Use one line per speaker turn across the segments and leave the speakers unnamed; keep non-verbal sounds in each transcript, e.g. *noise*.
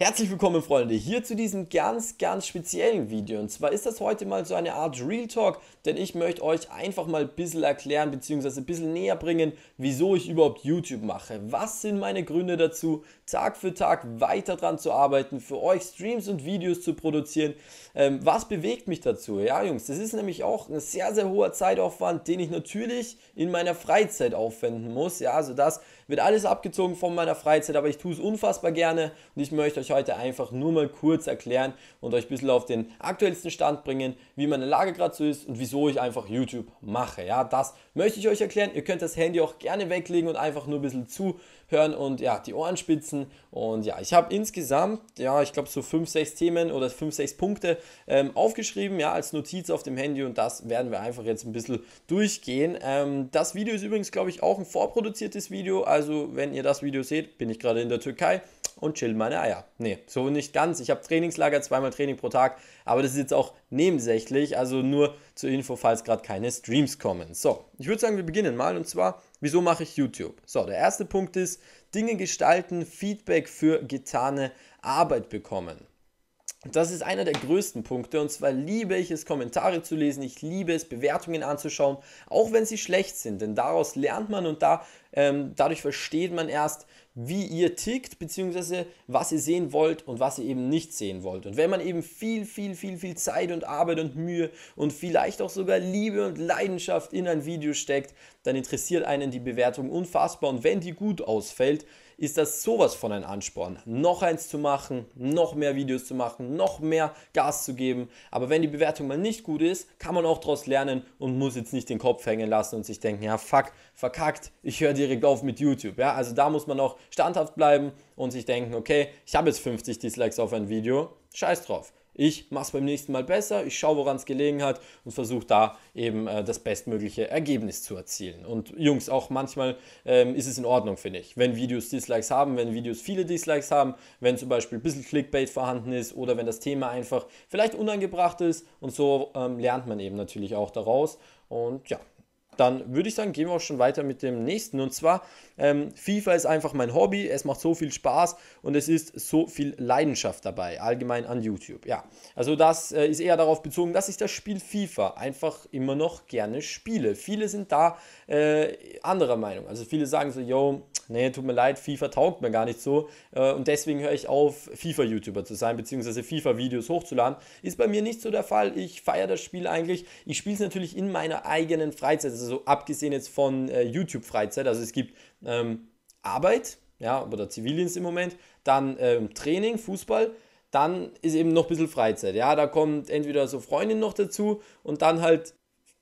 Herzlich willkommen Freunde, hier zu diesem ganz, ganz speziellen Video. Und zwar ist das heute mal so eine Art Real Talk, denn ich möchte euch einfach mal ein bisschen erklären bzw. ein bisschen näher bringen, wieso ich überhaupt YouTube mache. Was sind meine Gründe dazu, Tag für Tag weiter dran zu arbeiten, für euch Streams und Videos zu produzieren? Ähm, was bewegt mich dazu? Ja Jungs, das ist nämlich auch ein sehr, sehr hoher Zeitaufwand, den ich natürlich in meiner Freizeit aufwenden muss. Ja, also das wird alles abgezogen von meiner Freizeit, aber ich tue es unfassbar gerne und ich möchte euch euch heute einfach nur mal kurz erklären und euch ein bisschen auf den aktuellsten Stand bringen, wie meine Lage gerade so ist und wieso ich einfach YouTube mache. Ja, das möchte ich euch erklären. Ihr könnt das Handy auch gerne weglegen und einfach nur ein bisschen zuhören und ja, die Ohren spitzen. Und ja, ich habe insgesamt, ja, ich glaube so 5, 6 Themen oder 5, 6 Punkte ähm, aufgeschrieben, ja, als Notiz auf dem Handy und das werden wir einfach jetzt ein bisschen durchgehen. Ähm, das Video ist übrigens, glaube ich, auch ein vorproduziertes Video. Also, wenn ihr das Video seht, bin ich gerade in der Türkei und chill meine Eier. Nee, so nicht ganz. Ich habe Trainingslager, zweimal Training pro Tag, aber das ist jetzt auch nebensächlich, also nur zur Info, falls gerade keine Streams kommen. So, ich würde sagen, wir beginnen mal und zwar, wieso mache ich YouTube? So, der erste Punkt ist, Dinge gestalten, Feedback für getane Arbeit bekommen. Das ist einer der größten Punkte und zwar liebe ich es, Kommentare zu lesen, ich liebe es, Bewertungen anzuschauen, auch wenn sie schlecht sind, denn daraus lernt man und da, ähm, dadurch versteht man erst, wie ihr tickt, beziehungsweise was ihr sehen wollt und was ihr eben nicht sehen wollt. Und wenn man eben viel, viel, viel, viel Zeit und Arbeit und Mühe und vielleicht auch sogar Liebe und Leidenschaft in ein Video steckt, dann interessiert einen die Bewertung unfassbar und wenn die gut ausfällt, ist das sowas von ein Ansporn, noch eins zu machen, noch mehr Videos zu machen, noch mehr Gas zu geben. Aber wenn die Bewertung mal nicht gut ist, kann man auch daraus lernen und muss jetzt nicht den Kopf hängen lassen und sich denken, ja fuck, verkackt, ich höre direkt auf mit YouTube. Ja, also da muss man auch standhaft bleiben und sich denken, okay, ich habe jetzt 50 Dislikes auf ein Video, scheiß drauf. Ich mache es beim nächsten Mal besser, ich schaue, woran es gelegen hat und versuche da eben äh, das bestmögliche Ergebnis zu erzielen. Und Jungs, auch manchmal ähm, ist es in Ordnung, finde ich. Wenn Videos Dislikes haben, wenn Videos viele Dislikes haben, wenn zum Beispiel ein bisschen Clickbait vorhanden ist oder wenn das Thema einfach vielleicht unangebracht ist und so ähm, lernt man eben natürlich auch daraus. Und ja, dann würde ich sagen, gehen wir auch schon weiter mit dem nächsten. Und zwar, ähm, FIFA ist einfach mein Hobby, es macht so viel Spaß und es ist so viel Leidenschaft dabei, allgemein an YouTube. Ja, also das äh, ist eher darauf bezogen, dass ich das Spiel FIFA einfach immer noch gerne spiele. Viele sind da äh, anderer Meinung. Also viele sagen so, yo, nee, tut mir leid, FIFA taugt mir gar nicht so äh, und deswegen höre ich auf, FIFA-YouTuber zu sein, beziehungsweise FIFA-Videos hochzuladen. Ist bei mir nicht so der Fall. Ich feiere das Spiel eigentlich. Ich spiele es natürlich in meiner eigenen Freizeit, also abgesehen jetzt von äh, YouTube-Freizeit. Also es gibt ähm, Arbeit, ja, oder Zivildienst im Moment, dann ähm, Training, Fußball, dann ist eben noch ein bisschen Freizeit. Ja, da kommt entweder so Freundin noch dazu und dann halt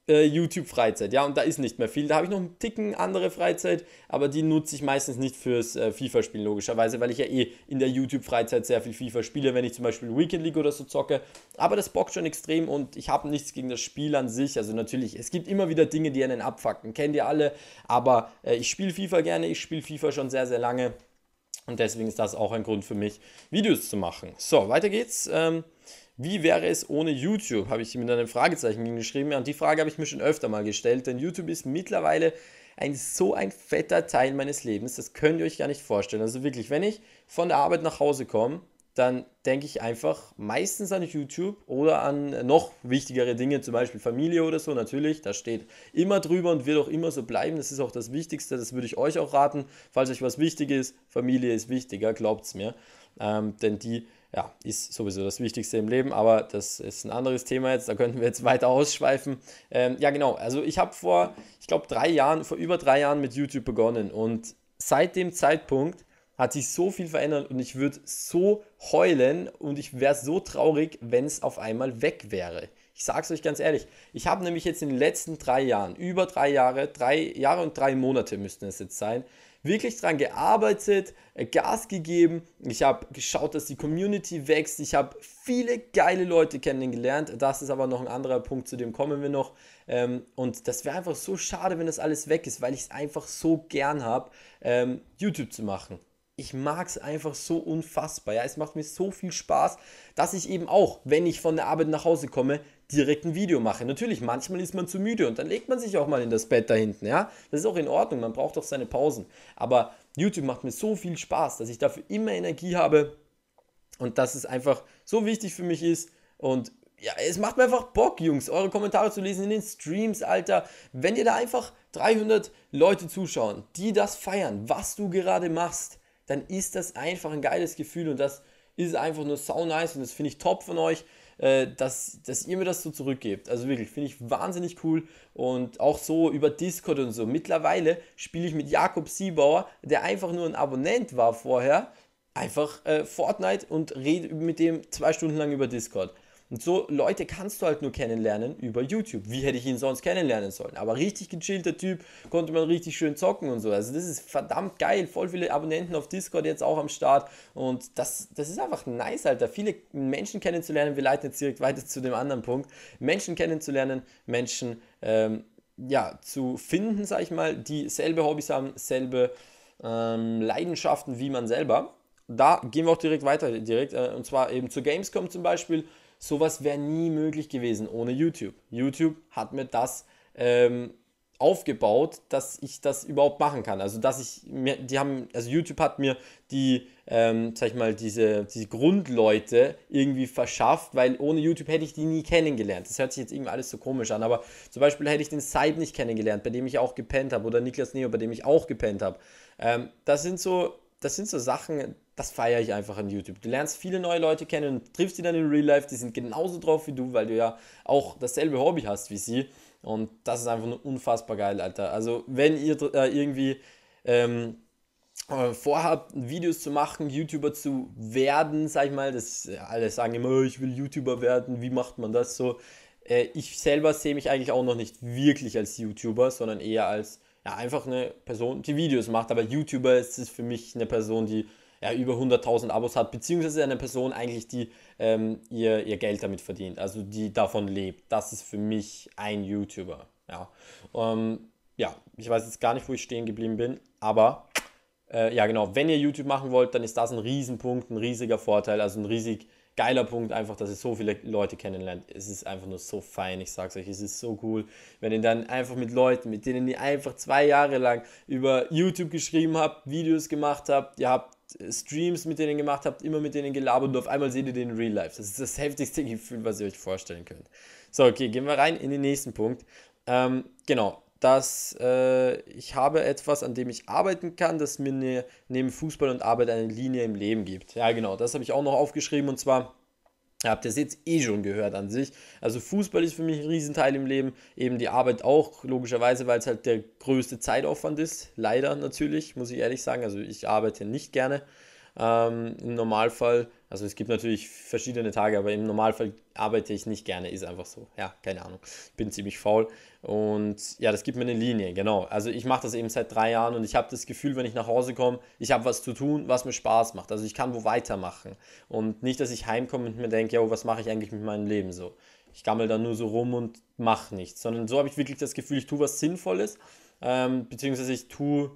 äh, YouTube-Freizeit, ja, und da ist nicht mehr viel. Da habe ich noch einen Ticken andere Freizeit, aber die nutze ich meistens nicht fürs äh, FIFA-Spielen, logischerweise, weil ich ja eh in der YouTube-Freizeit sehr viel FIFA spiele, wenn ich zum Beispiel Weekend League oder so zocke. Aber das bockt schon extrem und ich habe nichts gegen das Spiel an sich. Also natürlich, es gibt immer wieder Dinge, die einen abfacken, kennt ihr alle, aber äh, ich spiele FIFA gerne, ich spiele FIFA schon sehr, sehr lange. Und deswegen ist das auch ein Grund für mich, Videos zu machen. So, weiter geht's. Ähm, wie wäre es ohne YouTube? Habe ich mit einem Fragezeichen hingeschrieben. und die Frage habe ich mir schon öfter mal gestellt, denn YouTube ist mittlerweile ein so ein fetter Teil meines Lebens. Das könnt ihr euch gar nicht vorstellen. Also wirklich, wenn ich von der Arbeit nach Hause komme, dann denke ich einfach meistens an YouTube oder an noch wichtigere Dinge, zum Beispiel Familie oder so. Natürlich, da steht immer drüber und wird auch immer so bleiben. Das ist auch das Wichtigste, das würde ich euch auch raten. Falls euch was wichtig ist, Familie ist wichtiger, glaubt es mir. Ähm, denn die ja, ist sowieso das Wichtigste im Leben, aber das ist ein anderes Thema jetzt, da könnten wir jetzt weiter ausschweifen. Ähm, ja, genau, also ich habe vor, ich glaube, drei Jahren, vor über drei Jahren mit YouTube begonnen und seit dem Zeitpunkt hat sich so viel verändert und ich würde so heulen und ich wäre so traurig, wenn es auf einmal weg wäre. Ich sage es euch ganz ehrlich. Ich habe nämlich jetzt in den letzten drei Jahren, über drei Jahre, drei Jahre und drei Monate müssten es jetzt sein, wirklich daran gearbeitet, äh, Gas gegeben. Ich habe geschaut, dass die Community wächst. Ich habe viele geile Leute kennengelernt. Das ist aber noch ein anderer Punkt, zu dem kommen wir noch. Ähm, und das wäre einfach so schade, wenn das alles weg ist, weil ich es einfach so gern habe, ähm, YouTube zu machen ich mag es einfach so unfassbar. Ja, es macht mir so viel Spaß, dass ich eben auch, wenn ich von der Arbeit nach Hause komme, direkt ein Video mache. Natürlich, manchmal ist man zu müde und dann legt man sich auch mal in das Bett da hinten. Ja, das ist auch in Ordnung. Man braucht auch seine Pausen. Aber YouTube macht mir so viel Spaß, dass ich dafür immer Energie habe und dass es einfach so wichtig für mich ist. Und ja, es macht mir einfach Bock, Jungs, eure Kommentare zu lesen in den Streams, Alter. Wenn ihr da einfach 300 Leute zuschauen, die das feiern, was du gerade machst dann ist das einfach ein geiles Gefühl und das ist einfach nur sau nice und das finde ich top von euch, äh, dass, dass ihr mir das so zurückgebt. Also wirklich, finde ich wahnsinnig cool und auch so über Discord und so. Mittlerweile spiele ich mit Jakob Siebauer, der einfach nur ein Abonnent war vorher, einfach äh, Fortnite und rede mit dem zwei Stunden lang über Discord. Und so Leute kannst du halt nur kennenlernen über YouTube. Wie hätte ich ihn sonst kennenlernen sollen? Aber richtig gechillter Typ, konnte man richtig schön zocken und so. Also das ist verdammt geil. Voll viele Abonnenten auf Discord jetzt auch am Start. Und das, das ist einfach nice, Alter. Viele Menschen kennenzulernen. Wir leiten jetzt direkt weiter zu dem anderen Punkt. Menschen kennenzulernen, Menschen ähm, ja, zu finden, sag ich mal, die selbe Hobbys haben, selbe ähm, Leidenschaften wie man selber. Da gehen wir auch direkt weiter, direkt, äh, und zwar eben zu Gamescom zum Beispiel Sowas wäre nie möglich gewesen ohne YouTube. YouTube hat mir das ähm, aufgebaut, dass ich das überhaupt machen kann. Also dass ich mir, die haben, also YouTube hat mir die, ähm, sag ich mal, diese, diese Grundleute irgendwie verschafft, weil ohne YouTube hätte ich die nie kennengelernt. Das hört sich jetzt irgendwie alles so komisch an, aber zum Beispiel hätte ich den Seid nicht kennengelernt, bei dem ich auch gepennt habe, oder Niklas Neo, bei dem ich auch gepennt habe. Ähm, das sind so das sind so Sachen, das feiere ich einfach an YouTube. Du lernst viele neue Leute kennen und triffst sie dann in Real Life, die sind genauso drauf wie du, weil du ja auch dasselbe Hobby hast wie sie. Und das ist einfach nur unfassbar geil, Alter. Also, wenn ihr äh, irgendwie ähm, äh, vorhabt, Videos zu machen, YouTuber zu werden, sag ich mal, das äh, alle sagen immer, oh, ich will YouTuber werden, wie macht man das so? Äh, ich selber sehe mich eigentlich auch noch nicht wirklich als YouTuber, sondern eher als ja, einfach eine Person, die Videos macht. Aber YouTuber ist es für mich eine Person, die ja, über 100.000 Abos hat, beziehungsweise eine Person eigentlich, die ähm, ihr, ihr Geld damit verdient, also die davon lebt. Das ist für mich ein YouTuber. Ja, ähm, ja ich weiß jetzt gar nicht, wo ich stehen geblieben bin, aber äh, ja genau, wenn ihr YouTube machen wollt, dann ist das ein Riesenpunkt, ein riesiger Vorteil, also ein riesig geiler Punkt einfach, dass ihr so viele Leute kennenlernt. Es ist einfach nur so fein, ich sag's euch, es ist so cool, wenn ihr dann einfach mit Leuten, mit denen ihr einfach zwei Jahre lang über YouTube geschrieben habt, Videos gemacht habt, ihr habt äh, Streams mit denen gemacht habt, immer mit denen gelabert und auf einmal seht ihr den in Real Life. Das ist das heftigste *laughs* Gefühl, was ihr euch vorstellen könnt. So, okay, gehen wir rein in den nächsten Punkt. Ähm, genau, dass äh, ich habe etwas, an dem ich arbeiten kann, das mir ne, neben Fußball und Arbeit eine Linie im Leben gibt. Ja, genau, das habe ich auch noch aufgeschrieben und zwar habt ihr es jetzt eh schon gehört an sich. Also Fußball ist für mich ein Riesenteil im Leben, eben die Arbeit auch, logischerweise, weil es halt der größte Zeitaufwand ist. Leider natürlich, muss ich ehrlich sagen. Also ich arbeite nicht gerne ähm, im Normalfall. Also es gibt natürlich verschiedene Tage, aber im Normalfall arbeite ich nicht gerne, ist einfach so. Ja, keine Ahnung. Bin ziemlich faul. Und ja, das gibt mir eine Linie, genau. Also ich mache das eben seit drei Jahren und ich habe das Gefühl, wenn ich nach Hause komme, ich habe was zu tun, was mir Spaß macht. Also ich kann wo weitermachen. Und nicht, dass ich heimkomme und mir denke, ja, was mache ich eigentlich mit meinem Leben so? Ich gammel da nur so rum und mache nichts. Sondern so habe ich wirklich das Gefühl, ich tue was Sinnvolles, ähm, beziehungsweise ich tue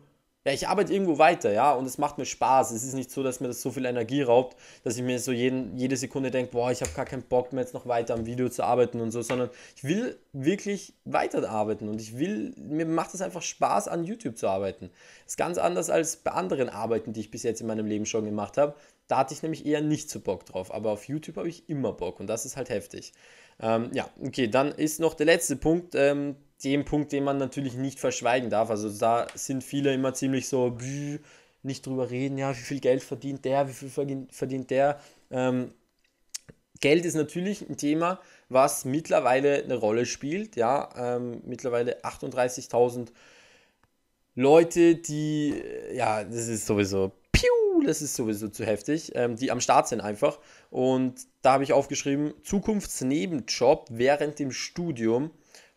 ja, ich arbeite irgendwo weiter, ja, und es macht mir Spaß. Es ist nicht so, dass mir das so viel Energie raubt, dass ich mir so jeden, jede Sekunde denke, boah, ich habe gar keinen Bock mehr jetzt noch weiter am Video zu arbeiten und so, sondern ich will wirklich weiterarbeiten und ich will, mir macht es einfach Spaß, an YouTube zu arbeiten. Das ist ganz anders als bei anderen Arbeiten, die ich bis jetzt in meinem Leben schon gemacht habe. Da hatte ich nämlich eher nicht so Bock drauf, aber auf YouTube habe ich immer Bock und das ist halt heftig. Ähm, ja, okay, dann ist noch der letzte Punkt. Ähm, dem Punkt, den man natürlich nicht verschweigen darf. Also da sind viele immer ziemlich so, nicht drüber reden, ja, wie viel Geld verdient der, wie viel verdient der. Ähm, Geld ist natürlich ein Thema, was mittlerweile eine Rolle spielt. Ja, ähm, mittlerweile 38.000 Leute, die, ja, das ist sowieso, piu, das ist sowieso zu heftig, ähm, die am Start sind einfach. Und da habe ich aufgeschrieben, Zukunftsnebenjob während dem Studium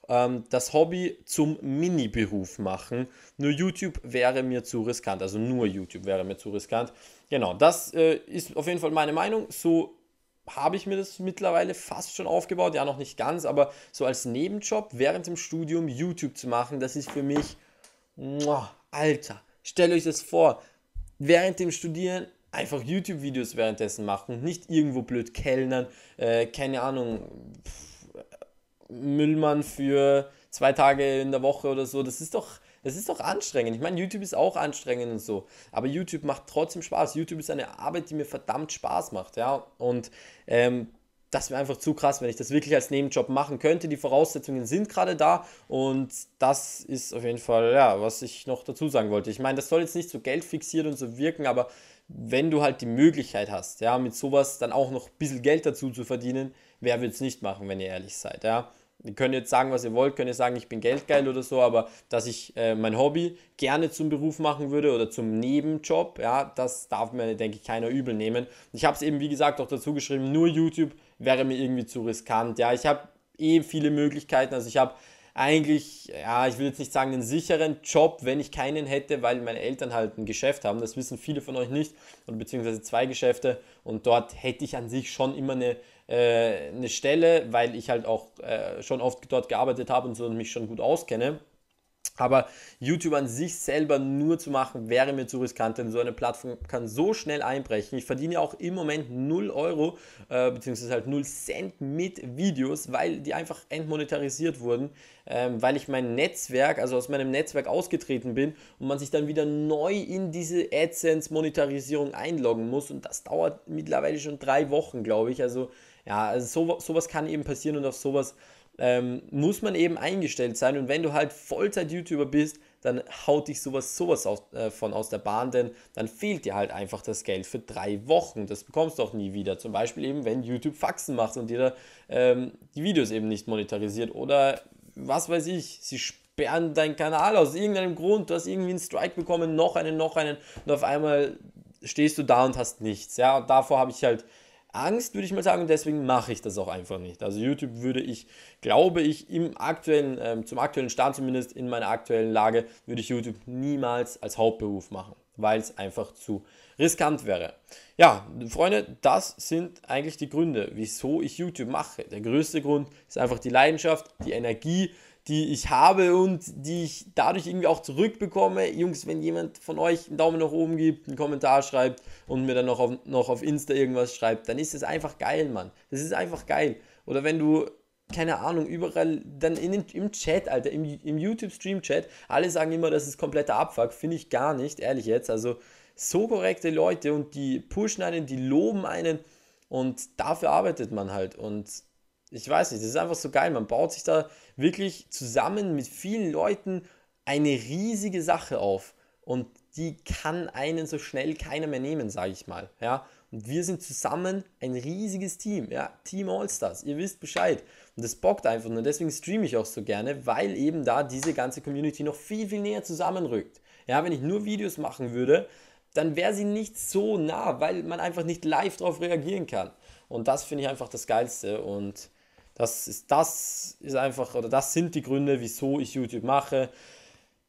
ähm, das Hobby zum Mini-Beruf machen. Nur YouTube wäre mir zu riskant. Also nur YouTube wäre mir zu riskant. Genau, das äh, ist auf jeden Fall meine Meinung. So habe ich mir das mittlerweile fast schon aufgebaut. Ja, noch nicht ganz, aber so als Nebenjob während dem Studium YouTube zu machen, das ist für mich, muah, Alter, stell euch das vor. Während dem Studieren einfach YouTube-Videos währenddessen machen nicht irgendwo blöd kellnern, äh, keine Ahnung. Pff Müllmann für zwei Tage in der Woche oder so. Das ist doch, das ist doch anstrengend. Ich meine, YouTube ist auch anstrengend und so. Aber YouTube macht trotzdem Spaß. YouTube ist eine Arbeit, die mir verdammt Spaß macht, ja. Und ähm, das wäre einfach zu krass, wenn ich das wirklich als Nebenjob machen könnte. Die Voraussetzungen sind gerade da und das ist auf jeden Fall, ja, was ich noch dazu sagen wollte. Ich meine, das soll jetzt nicht so geldfixiert und so wirken, aber wenn du halt die Möglichkeit hast, ja, mit sowas dann auch noch ein bisschen Geld dazu zu verdienen, wer will es nicht machen, wenn ihr ehrlich seid, ja. Ihr könnt jetzt sagen, was ihr wollt, könnt ihr sagen, ich bin geldgeil oder so, aber dass ich äh, mein Hobby gerne zum Beruf machen würde oder zum Nebenjob, ja, das darf mir, denke ich, keiner übel nehmen. Ich habe es eben, wie gesagt, auch dazu geschrieben, nur YouTube wäre mir irgendwie zu riskant, ja. Ich habe eh viele Möglichkeiten, also ich habe eigentlich, ja, ich will jetzt nicht sagen, einen sicheren Job, wenn ich keinen hätte, weil meine Eltern halt ein Geschäft haben. Das wissen viele von euch nicht, oder beziehungsweise zwei Geschäfte. Und dort hätte ich an sich schon immer eine, äh, eine Stelle, weil ich halt auch äh, schon oft dort gearbeitet habe und so und mich schon gut auskenne. Aber YouTube an sich selber nur zu machen, wäre mir zu riskant, denn so eine Plattform kann so schnell einbrechen. Ich verdiene auch im Moment 0 Euro, äh, beziehungsweise halt 0 Cent mit Videos, weil die einfach entmonetarisiert wurden, ähm, weil ich mein Netzwerk, also aus meinem Netzwerk ausgetreten bin und man sich dann wieder neu in diese AdSense-Monetarisierung einloggen muss. Und das dauert mittlerweile schon drei Wochen, glaube ich. Also ja, also so, sowas kann eben passieren und auf sowas ähm, muss man eben eingestellt sein. Und wenn du halt Vollzeit-YouTuber bist, dann haut dich sowas, sowas aus, äh, von aus der Bahn, denn dann fehlt dir halt einfach das Geld für drei Wochen. Das bekommst du auch nie wieder. Zum Beispiel eben, wenn YouTube Faxen macht und dir da, ähm, die Videos eben nicht monetarisiert oder was weiß ich, sie sperren deinen Kanal aus irgendeinem Grund, du hast irgendwie einen Strike bekommen, noch einen, noch einen und auf einmal stehst du da und hast nichts. Ja, und davor habe ich halt Angst, würde ich mal sagen, deswegen mache ich das auch einfach nicht. Also YouTube würde ich, glaube ich, im aktuellen, ähm, zum aktuellen Stand zumindest, in meiner aktuellen Lage, würde ich YouTube niemals als Hauptberuf machen, weil es einfach zu riskant wäre. Ja, Freunde, das sind eigentlich die Gründe, wieso ich YouTube mache. Der größte Grund ist einfach die Leidenschaft, die Energie, die ich habe und die ich dadurch irgendwie auch zurückbekomme. Jungs, wenn jemand von euch einen Daumen nach oben gibt, einen Kommentar schreibt und mir dann noch auf, noch auf Insta irgendwas schreibt, dann ist das einfach geil, Mann. Das ist einfach geil. Oder wenn du, keine Ahnung, überall, dann in den, im Chat, Alter, im, im YouTube-Stream-Chat, alle sagen immer, das ist kompletter Abfuck. Finde ich gar nicht, ehrlich jetzt. Also so korrekte Leute und die pushen einen, die loben einen und dafür arbeitet man halt. Und ich weiß nicht, das ist einfach so geil. Man baut sich da wirklich zusammen mit vielen Leuten eine riesige Sache auf. Und die kann einen so schnell keiner mehr nehmen, sage ich mal. Ja? Und wir sind zusammen ein riesiges Team. Ja? Team Allstars, ihr wisst Bescheid. Und das bockt einfach. Und deswegen streame ich auch so gerne, weil eben da diese ganze Community noch viel, viel näher zusammenrückt. Ja, wenn ich nur Videos machen würde, dann wäre sie nicht so nah, weil man einfach nicht live darauf reagieren kann. Und das finde ich einfach das Geilste. Und das ist, das ist einfach, oder das sind die Gründe, wieso ich YouTube mache.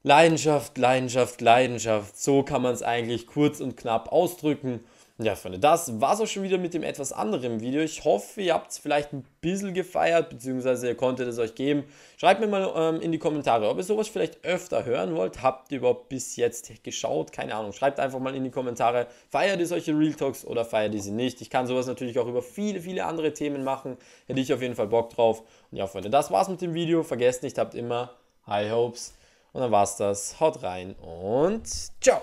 Leidenschaft, Leidenschaft, Leidenschaft. So kann man es eigentlich kurz und knapp ausdrücken. Ja, Freunde, das war es auch schon wieder mit dem etwas anderen Video. Ich hoffe, ihr habt es vielleicht ein bisschen gefeiert, beziehungsweise ihr konntet es euch geben. Schreibt mir mal ähm, in die Kommentare, ob ihr sowas vielleicht öfter hören wollt. Habt ihr überhaupt bis jetzt geschaut? Keine Ahnung. Schreibt einfach mal in die Kommentare, feiert ihr solche Real Talks oder feiert ihr sie nicht? Ich kann sowas natürlich auch über viele, viele andere Themen machen. Hätte ich auf jeden Fall Bock drauf. Und ja, Freunde, das war's mit dem Video. Vergesst nicht, habt immer High Hopes. Und dann war's das. Haut rein und ciao!